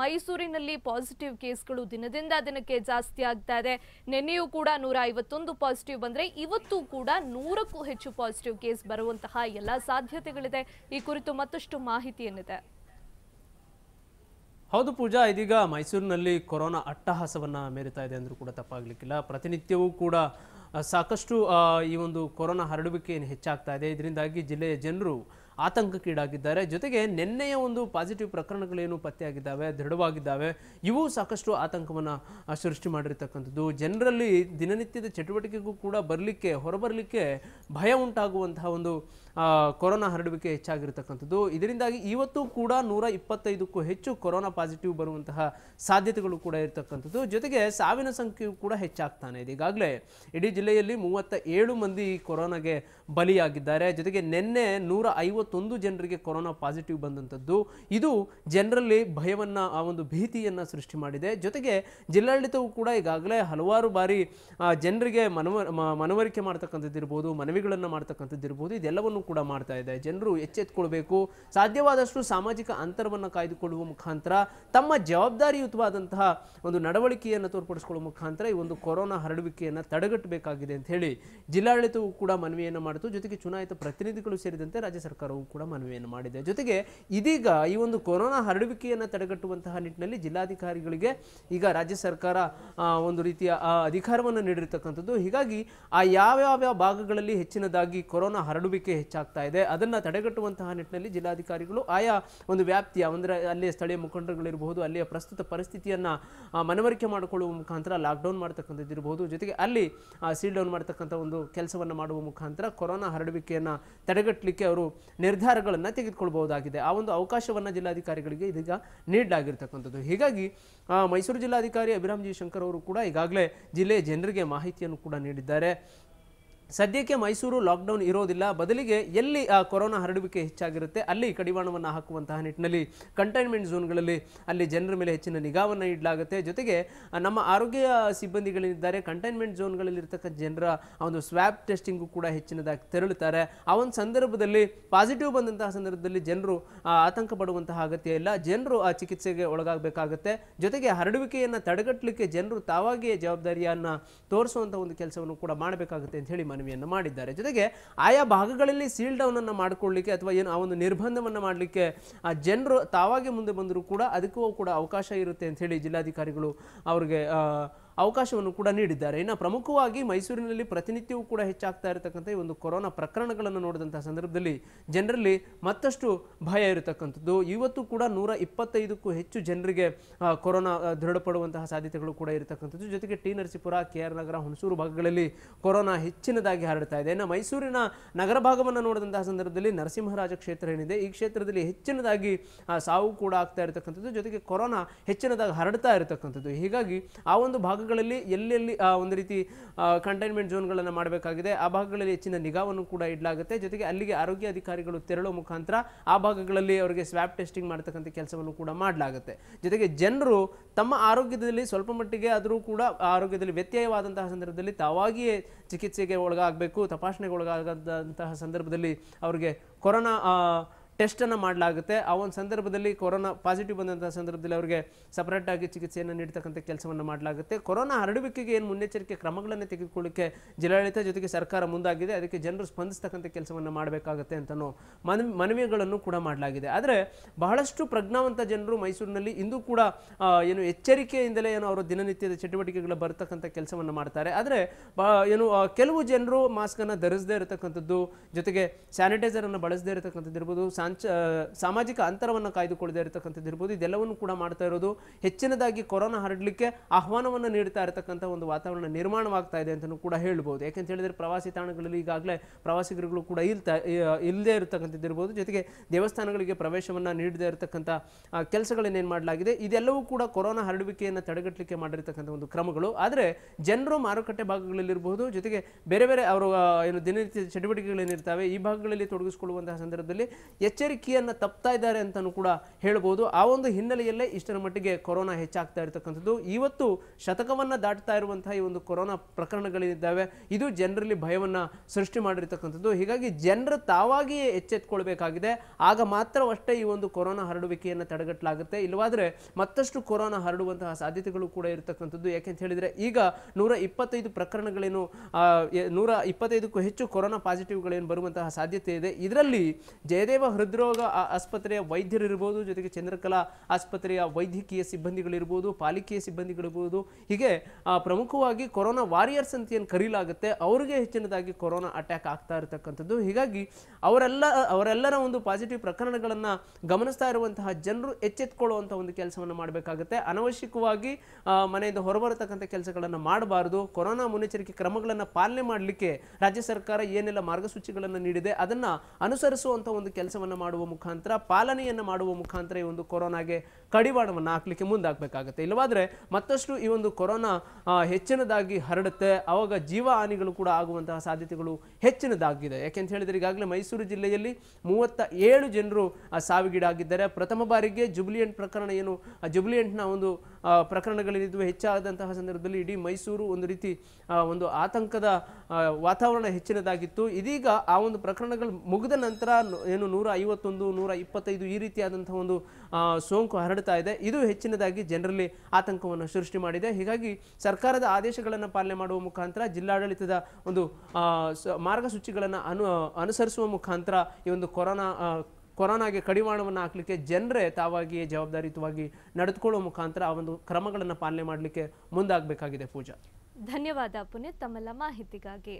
ಮೈಸೂರಿನಲ್ಲಿ ಪಾಸಿಟಿವ್ ಕೇಸ್ಗಳು ದಿನದಿಂದ ದಿನಕ್ಕೆ ಜಾಸ್ತಿ ಆಗ್ತಾ ಇದೆ ನಿನ್ನೆಯೂ ಕೂಡ ನೂರ ಐವತ್ತೊಂದು ಪಾಸಿಟಿವ್ ಬಂದ್ರೆ ಇವತ್ತು ಕೂಡ ನೂರಕ್ಕೂ ಹೆಚ್ಚು ಪಾಸಿಟಿವ್ ಕೇಸ್ ಬರುವಂತಹ ಎಲ್ಲ ಸಾಧ್ಯತೆಗಳಿದೆ ಈ ಕುರಿತು ಮತ್ತಷ್ಟು ಮಾಹಿತಿ ಮಾಹಿತಿಯನ್ನಿದೆ ಹೌದು ಪೂಜಾ ಇದೀಗ ಮೈಸೂರಿನಲ್ಲಿ ಕೊರೋನಾ ಅಟ್ಟಹಾಸವನ್ನ ಮೇರಿತಾ ಇದೆ ಅಂದ್ರೂ ಕೂಡ ತಪ್ಪಾಗಲಿಕ್ಕಿಲ್ಲ ಪ್ರತಿನಿತ್ಯವೂ ಕೂಡ ಸಾಕಷ್ಟು ಈ ಒಂದು ಕೊರೋನಾ ಹರಡುವಿಕೆ ಹೆಚ್ಚಾಗ್ತಾ ಇದೆ ಇದರಿಂದಾಗಿ ಜಿಲ್ಲೆಯ ಜನರು ಆತಂಕಕ್ಕೀಡಾಗಿದ್ದಾರೆ ಜೊತೆಗೆ ನಿನ್ನೆಯ ಒಂದು ಪಾಸಿಟಿವ್ ಪ್ರಕರಣಗಳೇನು ಪತ್ತೆಯಾಗಿದ್ದಾವೆ ದೃಢವಾಗಿದ್ದಾವೆ ಇವು ಸಾಕಷ್ಟು ಆತಂಕವನ್ನು ಸೃಷ್ಟಿ ಮಾಡಿರ್ತಕ್ಕಂಥದ್ದು ಜನರಲ್ಲಿ ದಿನನಿತ್ಯದ ಚಟುವಟಿಕೆಗೂ ಕೂಡ ಬರಲಿಕ್ಕೆ ಹೊರಬರಲಿಕ್ಕೆ ಭಯ ಉಂಟಾಗುವಂತಹ ಒಂದು ಕೊರೋನಾ ಹರಡುವಿಕೆ ಹೆಚ್ಚಾಗಿರ್ತಕ್ಕಂಥದ್ದು ಇದರಿಂದಾಗಿ ಇವತ್ತು ಕೂಡ ನೂರ ಇಪ್ಪತ್ತೈದಕ್ಕೂ ಹೆಚ್ಚು ಕೊರೋನಾ ಪಾಸಿಟಿವ್ ಬರುವಂತಹ ಸಾಧ್ಯತೆಗಳು ಕೂಡ ಇರತಕ್ಕಂಥದ್ದು ಜೊತೆಗೆ ಸಾವಿನ ಸಂಖ್ಯೆಯು ಕೂಡ ಹೆಚ್ಚಾಗ್ತಾನೆ ಇದೆ ಈಗಾಗಲೇ ಇಡೀ ಜಿಲ್ಲೆಯಲ್ಲಿ ಮೂವತ್ತ ಏಳು ಮಂದಿ ಕೊರೋನಾಗೆ ಬಲಿಯಾಗಿದ್ದಾರೆ ಜೊತೆಗೆ ನಿನ್ನೆ ನೂರ ಐವತ್ತು ಮೂವತ್ತೊಂದು ಜನರಿಗೆ ಕೊರೋನಾ ಪಾಸಿಟಿವ್ ಬಂದಂಥದ್ದು ಇದು ಜನರಲ್ಲಿ ಭಯವನ್ನು ಆ ಒಂದು ಭೀತಿಯನ್ನು ಸೃಷ್ಟಿ ಮಾಡಿದೆ ಜೊತೆಗೆ ಜಿಲ್ಲಾಡಳಿತವು ಕೂಡ ಈಗಾಗಲೇ ಹಲವಾರು ಬಾರಿ ಜನರಿಗೆ ಮನವ ಮನವರಿಕೆ ಮಾಡ್ತಕ್ಕಂಥದ್ದಿರ್ಬೋದು ಮನವಿಗಳನ್ನು ಮಾಡ್ತಕ್ಕಂಥದ್ದಿರ್ಬೋದು ಇದೆಲ್ಲವನ್ನು ಕೂಡ ಮಾಡ್ತಾ ಇದೆ ಜನರು ಎಚ್ಚೆತ್ಕೊಳ್ಬೇಕು ಸಾಧ್ಯವಾದಷ್ಟು ಸಾಮಾಜಿಕ ಅಂತರವನ್ನು ಕಾಯ್ದುಕೊಳ್ಳುವ ಮುಖಾಂತರ ತಮ್ಮ ಜವಾಬ್ದಾರಿಯುತವಾದಂತಹ ಒಂದು ನಡವಳಿಕೆಯನ್ನು ತೋರ್ಪಡಿಸಿಕೊಳ್ಳುವ ಮುಖಾಂತರ ಈ ಒಂದು ಕೊರೋನಾ ಹರಡುವಿಕೆಯನ್ನು ತಡೆಗಟ್ಟಬೇಕಾಗಿದೆ ಅಂತ ಹೇಳಿ ಜಿಲ್ಲಾಡಳಿತವು ಕೂಡ ಮನವಿಯನ್ನು ಮಾಡಿತು ಜೊತೆಗೆ ಚುನಾಯಿತ ಪ್ರತಿನಿಧಿಗಳು ಸೇರಿದಂತೆ ರಾಜ್ಯ ಸರ್ಕಾರ ಸರ್ಕಾರವು ಕೂಡ ಮನವಿಯನ್ನು ಮಾಡಿದೆ ಜೊತೆಗೆ ಇದೀಗ ಈ ಒಂದು ಕೊರೋನಾ ಹರಡುವಿಕೆಯನ್ನು ತಡೆಗಟ್ಟುವಂತಹ ನಿಟ್ಟಿನಲ್ಲಿ ಜಿಲ್ಲಾಧಿಕಾರಿಗಳಿಗೆ ಈಗ ರಾಜ್ಯ ಸರ್ಕಾರ ಒಂದು ರೀತಿಯ ಅಧಿಕಾರವನ್ನು ನೀಡಿರತಕ್ಕಂಥದ್ದು ಹೀಗಾಗಿ ಆ ಯಾವ್ಯಾವ ಭಾಗಗಳಲ್ಲಿ ಹೆಚ್ಚಿನದಾಗಿ ಕೊರೋನಾ ಹರಡುವಿಕೆ ಹೆಚ್ಚಾಗ್ತಾ ಇದೆ ಅದನ್ನು ತಡೆಗಟ್ಟುವಂತಹ ನಿಟ್ಟಿನಲ್ಲಿ ಜಿಲ್ಲಾಧಿಕಾರಿಗಳು ಆಯಾ ಒಂದು ವ್ಯಾಪ್ತಿಯ ಅಂದರೆ ಅಲ್ಲಿಯ ಸ್ಥಳೀಯ ಮುಖಂಡರುಗಳಿರಬಹುದು ಅಲ್ಲಿಯ ಪ್ರಸ್ತುತ ಪರಿಸ್ಥಿತಿಯನ್ನು ಮನವರಿಕೆ ಮಾಡಿಕೊಳ್ಳುವ ಮುಖಾಂತರ ಲಾಕ್ಡೌನ್ ಮಾಡ್ತಕ್ಕಂಥದ್ದಿರಬಹುದು ಜೊತೆಗೆ ಅಲ್ಲಿ ಸೀಲ್ ಡೌನ್ ಮಾಡ್ತಕ್ಕಂಥ ಒಂದು ಕೆಲಸವನ್ನು ಮಾಡುವ ಮುಖಾಂತರ ಕೊರೋನಾ ಹರಡುವಿಕೆಯನ್ನು ತಡೆಗಟ್ಟಲಿಕ್ಕೆ ಅವರು ನಿರ್ಧಾರಗಳನ್ನು ತೆಗೆದುಕೊಳ್ಬಹುದಾಗಿದೆ ಆ ಒಂದು ಅವಕಾಶವನ್ನು ಜಿಲ್ಲಾಧಿಕಾರಿಗಳಿಗೆ ಇದೀಗ ನೀಡಲಾಗಿರ್ತಕ್ಕಂಥದ್ದು ಹೀಗಾಗಿ ಮೈಸೂರು ಜಿಲ್ಲಾಧಿಕಾರಿ ಅಭಿರಾಮ್ ಜಿ ಶಂಕರ್ ಅವರು ಕೂಡ ಈಗಾಗಲೇ ಜಿಲ್ಲೆಯ ಜನರಿಗೆ ಮಾಹಿತಿಯನ್ನು ಕೂಡ ನೀಡಿದ್ದಾರೆ ಸದ್ಯಕ್ಕೆ ಮೈಸೂರು ಲಾಕ್ಡೌನ್ ಇರೋದಿಲ್ಲ ಬದಲಿಗೆ ಎಲ್ಲಿ ಕೊರೋನಾ ಹರಡುವಿಕೆ ಹೆಚ್ಚಾಗಿರುತ್ತೆ ಅಲ್ಲಿ ಕಡಿವಾಣವನ್ನು ಹಾಕುವಂತಹ ನಿಟ್ಟಿನಲ್ಲಿ ಕಂಟೈನ್ಮೆಂಟ್ ಝೋನ್ಗಳಲ್ಲಿ ಅಲ್ಲಿ ಜನರ ಮೇಲೆ ಹೆಚ್ಚಿನ ನಿಗಾವನ್ನು ಇಡಲಾಗುತ್ತೆ ಜೊತೆಗೆ ನಮ್ಮ ಆರೋಗ್ಯ ಸಿಬ್ಬಂದಿಗಳಿದ್ದಾರೆ ಕಂಟೈನ್ಮೆಂಟ್ ಝೋನ್ಗಳಲ್ಲಿರ್ತಕ್ಕಂಥ ಜನರ ಒಂದು ಸ್ವಾಬ್ ಟೆಸ್ಟಿಂಗು ಕೂಡ ಹೆಚ್ಚಿನದಾಗಿ ತೆರಳುತ್ತಾರೆ ಆ ಒಂದು ಸಂದರ್ಭದಲ್ಲಿ ಪಾಸಿಟಿವ್ ಬಂದಂತಹ ಸಂದರ್ಭದಲ್ಲಿ ಜನರು ಆತಂಕ ಪಡುವಂತಹ ಅಗತ್ಯ ಇಲ್ಲ ಜನರು ಆ ಚಿಕಿತ್ಸೆಗೆ ಒಳಗಾಗಬೇಕಾಗುತ್ತೆ ಜೊತೆಗೆ ಹರಡುವಿಕೆಯನ್ನು ತಡೆಗಟ್ಟಲಿಕ್ಕೆ ಜನರು ತಾವಾಗಿಯೇ ಜವಾಬ್ದಾರಿಯನ್ನು ತೋರಿಸುವಂಥ ಒಂದು ಕೆಲಸವನ್ನು ಕೂಡ ಮಾಡಬೇಕಾಗುತ್ತೆ ಅಂತ ಹೇಳಿ ಮನವಿಯನ್ನು ಮಾಡಿದ್ದಾರೆ ಜೊತೆಗೆ ಆಯಾ ಭಾಗಗಳಲ್ಲಿ ಸೀಲ್ ಡೌನನ್ನು ಮಾಡಿಕೊಳ್ಳಿಕ್ಕೆ ಅಥವಾ ಏನು ಆ ಒಂದು ನಿರ್ಬಂಧವನ್ನು ಮಾಡಲಿಕ್ಕೆ ಆ ಜನರು ತಾವಾಗೆ ಮುಂದೆ ಬಂದರೂ ಕೂಡ ಅದಕ್ಕೂ ಕೂಡ ಅವಕಾಶ ಇರುತ್ತೆ ಅಂತ ಹೇಳಿ ಜಿಲ್ಲಾಧಿಕಾರಿಗಳು ಅವ್ರಿಗೆ ಅವಕಾಶವನ್ನು ಕೂಡ ನೀಡಿದ್ದಾರೆ ಇನ್ನು ಪ್ರಮುಖವಾಗಿ ಮೈಸೂರಿನಲ್ಲಿ ಪ್ರತಿನಿತ್ಯವೂ ಕೂಡ ಹೆಚ್ಚಾಗ್ತಾ ಇರತಕ್ಕಂಥ ಈ ಒಂದು ಕೊರೋನಾ ಪ್ರಕರಣಗಳನ್ನು ನೋಡಿದಂಥ ಸಂದರ್ಭದಲ್ಲಿ ಜನರಲ್ಲಿ ಮತ್ತಷ್ಟು ಭಯ ಇರತಕ್ಕಂಥದ್ದು ಇವತ್ತು ಕೂಡ ನೂರ ಇಪ್ಪತ್ತೈದಕ್ಕೂ ಹೆಚ್ಚು ಜನರಿಗೆ ಕೊರೋನಾ ದೃಢಪಡುವಂತಹ ಸಾಧ್ಯತೆಗಳು ಕೂಡ ಇರತಕ್ಕಂಥದ್ದು ಜೊತೆಗೆ T Narasipura K R Nagar Hunsur ಭಾಗಗಳಲ್ಲಿ ಕೊರೋನಾ ಹೆಚ್ಚಿನದಾಗಿ ಹರಡ್ತಾ ಇದೆ ಇನ್ನು ಮೈಸೂರಿನ ನಗರ ಭಾಗವನ್ನು ನೋಡಿದಂತಹ ಸಂದರ್ಭದಲ್ಲಿ ನರಸಿಂಹರಾಜ ಕ್ಷೇತ್ರ ಏನಿದೆ ಈ ಕ್ಷೇತ್ರದಲ್ಲಿ ಹೆಚ್ಚಿನದಾಗಿ ಸಾವು ಕೂಡ ಆಗ್ತಾ ಇರತಕ್ಕಂಥದ್ದು ಜೊತೆಗೆ ಕೊರೋನಾ ಹೆಚ್ಚಿನದಾಗಿ ಹರಡ್ತಾ ಇರತಕ್ಕಂಥದ್ದು ಹೀಗಾಗಿ ಆ ಒಂದು ಭಾಗ ಭಾಗಗಳಲ್ಲಿ ಎಲ್ಲೆಲ್ಲಿ ಒಂದು ರೀತಿ ಕಂಟೈನ್ಮೆಂಟ್ ಝೋನ್ಗಳನ್ನು ಮಾಡಬೇಕಾಗಿದೆ ಆ ಭಾಗಗಳಲ್ಲಿ ಹೆಚ್ಚಿನ ನಿಗಾವನ್ನು ಕೂಡ ಇಡಲಾಗುತ್ತೆ ಜೊತೆಗೆ ಅಲ್ಲಿಗೆ ಆರೋಗ್ಯ ಅಧಿಕಾರಿಗಳು ತೆರಳೋ ಮುಖಾಂತರ ಆ ಭಾಗಗಳಲ್ಲಿ ಅವರಿಗೆ ಸ್ವಾಬ್ ಟೆಸ್ಟಿಂಗ್ ಮಾಡ್ತಕ್ಕಂಥ ಕೆಲಸವನ್ನು ಕೂಡ ಮಾಡಲಾಗುತ್ತೆ ಜೊತೆಗೆ ಜನರು ತಮ್ಮ ಆರೋಗ್ಯದಲ್ಲಿ ಸ್ವಲ್ಪ ಮಟ್ಟಿಗೆ ಆದರೂ ಕೂಡ ಆರೋಗ್ಯದಲ್ಲಿ ವ್ಯತ್ಯಯವಾದಂತಹ ಸಂದರ್ಭದಲ್ಲಿ ತಾವಾಗಿಯೇ ಚಿಕಿತ್ಸೆಗೆ ಒಳಗಾಗಬೇಕು ತಪಾಸಣೆಗೆ ಒಳಗಾಗದಂತಹ ಸಂದರ್ಭದಲ್ಲಿ ಅವರಿಗೆ ಕೊರೋನಾ ಟೆಸ್ಟನ್ನು ಮಾಡಲಾಗುತ್ತೆ ಆ ಒಂದು ಸಂದರ್ಭದಲ್ಲಿ ಕೊರೋನಾ ಪಾಸಿಟಿವ್ ಬಂದಂಥ ಸಂದರ್ಭದಲ್ಲಿ ಅವರಿಗೆ ಸಪ್ರೇಟಾಗಿ ಚಿಕಿತ್ಸೆಯನ್ನು ನೀಡ್ತಕ್ಕಂಥ ಕೆಲಸವನ್ನು ಮಾಡಲಾಗುತ್ತೆ ಕೊರೋನಾ ಹರಡುವಿಕೆಗೆ ಏನು ಮುನ್ನೆಚ್ಚರಿಕೆ ಕ್ರಮಗಳನ್ನು ತೆಗೆದುಕೊಳ್ಳಿಕ್ಕೆ ಜಿಲ್ಲಾಡಳಿತ ಜೊತೆಗೆ ಸರ್ಕಾರ ಮುಂದಾಗಿದೆ ಅದಕ್ಕೆ ಜನರು ಸ್ಪಂದಿಸ್ತಕ್ಕಂಥ ಕೆಲಸವನ್ನು ಮಾಡಬೇಕಾಗುತ್ತೆ ಅಂತಲೂ ಮನವಿ ಮನವಿಗಳನ್ನು ಕೂಡ ಮಾಡಲಾಗಿದೆ ಆದರೆ ಬಹಳಷ್ಟು ಪ್ರಜ್ಞಾವಂತ ಜನರು ಮೈಸೂರಿನಲ್ಲಿ ಇಂದು ಕೂಡ ಏನು ಎಚ್ಚರಿಕೆಯಿಂದಲೇ ಏನು ಅವರು ದಿನನಿತ್ಯದ ಚಟುವಟಿಕೆಗಳು ಬರತಕ್ಕಂಥ ಕೆಲಸವನ್ನು ಮಾಡ್ತಾರೆ ಆದರೆ ಏನು ಕೆಲವು ಜನರು ಮಾಸ್ಕನ್ನು ಧರಿಸದೇ ಇರತಕ್ಕಂಥದ್ದು ಜೊತೆಗೆ ಸ್ಯಾನಿಟೈಸರನ್ನು ಬಳಸದೇ ಇರತಕ್ಕಂಥದ್ದು ಇರ್ಬೋದು ಸಾಮಾಜಿಕ ಅಂತರವನ್ನು ಕಾಯ್ದುಕೊಳ್ಳದೇ ಇರತಕ್ಕಂಥದ್ದು ಇರ್ಬೋದು ಇದೆಲ್ಲವನ್ನು ಕೂಡ ಮಾಡ್ತಾ ಇರೋದು ಹೆಚ್ಚಿನದಾಗಿ ಕೊರೋನಾ ಹರಡಲಿಕ್ಕೆ ಆಹ್ವಾನವನ್ನು ನೀಡ್ತಾ ಇರತಕ್ಕಂಥ ಒಂದು ವಾತಾವರಣ ನಿರ್ಮಾಣವಾಗ್ತಾ ಇದೆ ಅಂತಲೂ ಕೂಡ ಹೇಳ್ಬೋದು ಯಾಕೆಂತ ಹೇಳಿದರೆ ಪ್ರವಾಸಿ ತಾಣಗಳಲ್ಲಿ ಈಗಾಗಲೇ ಪ್ರವಾಸಿಗರುಗಳು ಕೂಡ ಇಲ್ತಾ ಇಲ್ಲದೇ ಇರತಕ್ಕಂಥದ್ದು ಇರ್ಬೋದು ಜೊತೆಗೆ ದೇವಸ್ಥಾನಗಳಿಗೆ ಪ್ರವೇಶವನ್ನು ನೀಡದೇ ಇರತಕ್ಕಂಥ ಕೆಲಸಗಳನ್ನೇನು ಮಾಡಲಾಗಿದೆ ಇದೆಲ್ಲವೂ ಕೂಡ ಕೊರೋನಾ ಹರಡುವಿಕೆಯನ್ನು ತಡೆಗಟ್ಟಲಿಕ್ಕೆ ಮಾಡಿರತಕ್ಕಂಥ ಒಂದು ಕ್ರಮಗಳು ಆದರೆ ಜನರು ಮಾರುಕಟ್ಟೆ ಭಾಗಗಳಲ್ಲಿರಬಹುದು ಜೊತೆಗೆ ಬೇರೆ ಬೇರೆ ಅವರು ಏನು ದಿನನಿತ್ಯ ಚಟುವಟಿಕೆಗಳೇನಿರ್ತವೆ ಈ ಭಾಗಗಳಲ್ಲಿ ತೊಡಗಿಸಿಕೊಳ್ಳುವಂತಹ ಸಂದರ್ಭದಲ್ಲಿ ಎಚ್ ಎಚ್ಚರಿಕೆಯನ್ನು ತಪ್ತಾ ಇದ್ದಾರೆ ಅಂತಲೂ ಕೂಡ ಹೇಳ್ಬೋದು ಆ ಒಂದು ಹಿನ್ನೆಲೆಯಲ್ಲೇ ಇಷ್ಟರ ಮಟ್ಟಿಗೆ ಕೊರೋನಾ ಹೆಚ್ಚಾಗ್ತಾ ಇರತಕ್ಕಂಥದ್ದು ಇವತ್ತು ಶತಕವನ್ನು ದಾಟ್ತಾ ಇರುವಂತಹ ಈ ಒಂದು ಕೊರೋನಾ ಪ್ರಕರಣಗಳಿದ್ದಾವೆ ಇದು ಜನರಲ್ಲಿ ಭಯವನ್ನು ಸೃಷ್ಟಿ ಮಾಡಿರ್ತಕ್ಕಂಥದ್ದು ಹೀಗಾಗಿ ಜನರು ತಾವಾಗಿಯೇ ಎಚ್ಚೆತ್ಕೊಳ್ಬೇಕಾಗಿದೆ ಆಗ ಮಾತ್ರವಷ್ಟೇ ಈ ಒಂದು ಕೊರೋನಾ ಹರಡುವಿಕೆಯನ್ನು ತಡೆಗಟ್ಟಲಾಗುತ್ತೆ ಇಲ್ಲವಾದರೆ ಮತ್ತಷ್ಟು ಕೊರೋನಾ ಹರಡುವಂತಹ ಸಾಧ್ಯತೆಗಳು ಕೂಡ ಇರತಕ್ಕಂಥದ್ದು ಯಾಕೆಂತ ಹೇಳಿದರೆ ಈಗ ನೂರ ಇಪ್ಪತ್ತೈದು ಪ್ರಕರಣಗಳೇನು ನೂರ ಇಪ್ಪತ್ತೈದಕ್ಕೂ ಹೆಚ್ಚು ಕೊರೋನಾ ಪಾಸಿಟಿವ್ಗಳೇನು ಬರುವಂತಹ ಸಾಧ್ಯತೆ ಇದೆ ಇದರಲ್ಲಿ ಜಯದೇವ ಹೃದಯ ಹೃದ್ರೋಗ ಆಸ್ಪತ್ರೆಯ ವೈದ್ಯರಿರ್ಬೋದು ಜೊತೆಗೆ ಚಂದ್ರಕಲಾ ಆಸ್ಪತ್ರೆಯ ವೈದ್ಯಕೀಯ ಸಿಬ್ಬಂದಿಗಳಿರ್ಬೋದು ಪಾಲಿಕೆಯ ಸಿಬ್ಬಂದಿಗಳಿರ್ಬೋದು ಹೀಗೆ ಪ್ರಮುಖವಾಗಿ ಕೊರೋನಾ ವಾರಿಯರ್ಸ್ ಅಂತ ಏನು ಕರೀಲಾಗುತ್ತೆ ಅವರಿಗೆ ಹೆಚ್ಚಿನದಾಗಿ ಕೊರೋನಾ ಅಟ್ಯಾಕ್ ಆಗ್ತಾ ಇರತಕ್ಕಂಥದ್ದು ಹೀಗಾಗಿ ಅವರೆಲ್ಲ ಅವರೆಲ್ಲರ ಒಂದು ಪಾಸಿಟಿವ್ ಪ್ರಕರಣಗಳನ್ನು ಗಮನಿಸ್ತಾ ಇರುವಂತಹ ಜನರು ಎಚ್ಚೆತ್ಕೊಳ್ಳುವಂಥ ಒಂದು ಕೆಲಸವನ್ನು ಮಾಡಬೇಕಾಗುತ್ತೆ ಅನವಶ್ಯಕವಾಗಿ ಮನೆಯಿಂದ ಹೊರಬರತಕ್ಕಂಥ ಕೆಲಸಗಳನ್ನು ಮಾಡಬಾರದು ಕೊರೋನಾ ಮುನ್ನೆಚ್ಚರಿಕೆ ಕ್ರಮಗಳನ್ನು ಪಾಲನೆ ಮಾಡಲಿಕ್ಕೆ ರಾಜ್ಯ ಸರ್ಕಾರ ಏನೆಲ್ಲ ಮಾರ್ಗಸೂಚಿಗಳನ್ನು ನೀಡಿದೆ ಅದನ್ನು ಅನುಸರಿಸುವಂಥ ಒಂದು ಕೆಲಸವನ್ನು ಮಾಡುವ ಮುಖಾಂತರ ಪಾಲನೆಯನ್ನು ಮಾಡುವ ಮುಖಾಂತರ ಈ ಒಂದು ಕೊರೋನಾಗೆ ಕಡಿವಾಣವನ್ನು ಹಾಕ್ಲಿಕ್ಕೆ ಮುಂದಾಗಬೇಕಾಗತ್ತೆ ಇಲ್ಲವಾದರೆ ಮತ್ತಷ್ಟು ಈ ಒಂದು ಕೊರೋನಾ ಹೆಚ್ಚಿನದಾಗಿ ಹರಡುತ್ತೆ ಆವಾಗ ಜೀವ ಹಾನಿಗಳು ಕೂಡ ಆಗುವಂತಹ ಸಾಧ್ಯತೆಗಳು ಹೆಚ್ಚಿನದಾಗಿದೆ ಯಾಕೆಂತ ಹೇಳಿದರೆ ಈಗಾಗಲೇ ಮೈಸೂರು ಜಿಲ್ಲೆಯಲ್ಲಿ ಮೂವತ್ತ ಏಳು ಜನರು ಸಾವಿಗೀಡಾಗಿದ್ದಾರೆ ಪ್ರಥಮ ಬಾರಿಗೆ ಜುಬ್ಲಿಯಂಟ್ ಪ್ರಕರಣ ಏನು ಜುಬ್ಲಿಯಂಟ್ನ ಒಂದು ಪ್ರಕರಣಗಳಿದ್ದು ಹೆಚ್ಚಾದಂತಹ ಸಂದರ್ಭದಲ್ಲಿ ಇಡೀ ಮೈಸೂರು ಒಂದು ರೀತಿ ಒಂದು ಆತಂಕದ ವಾತಾವರಣ ಹೆಚ್ಚಿನದಾಗಿತ್ತು ಇದೀಗ ಆ ಒಂದು ಪ್ರಕರಣಗಳು ಮುಗಿದ ನಂತರ ಏನು ನೂರ ಐವತ್ತೊಂದು ನೂರ ಇಪ್ಪತ್ತೈದು ಈ ರೀತಿಯಾದಂತಹ ಒಂದು ಸೋಂಕು ಹರಡ್ತಾ ಇದೆ ಇದು ಹೆಚ್ಚಿನದಾಗಿ ಜನರಲ್ಲಿ ಆತಂಕವನ್ನು ಸೃಷ್ಟಿ ಮಾಡಿದೆ ಹೀಗಾಗಿ ಸರ್ಕಾರದ ಆದೇಶಗಳನ್ನು ಪಾಲನೆ ಮಾಡುವ ಮುಖಾಂತರ ಜಿಲ್ಲಾಡಳಿತದ ಒಂದು ಮಾರ್ಗಸೂಚಿಗಳನ್ನು ಅನು ಅನುಸರಿಸುವ ಮುಖಾಂತರ ಈ ಒಂದು ಕೊರೋನಾ ಕೊರೋನಾಗೆ ಕಡಿವಾಣವನ್ನು ಹಾಕಲಿಕ್ಕೆ ಜನರೇ ತಾವಾಗಿಯೇ ಜವಾಬ್ದಾರಿಯುತವಾಗಿ ನಡೆದುಕೊಳ್ಳುವ ಮುಖಾಂತರ ಆ ಒಂದು ಕ್ರಮಗಳನ್ನು ಪಾಲನೆ ಮಾಡಲಿಕ್ಕೆ ಮುಂದಾಗಬೇಕಾಗಿದೆ ಪೂಜಾ ಧನ್ಯವಾದ ಪುನೀತ್ ತಮ್ಮೆಲ್ಲ ಮಾಹಿತಿಗಾಗಿ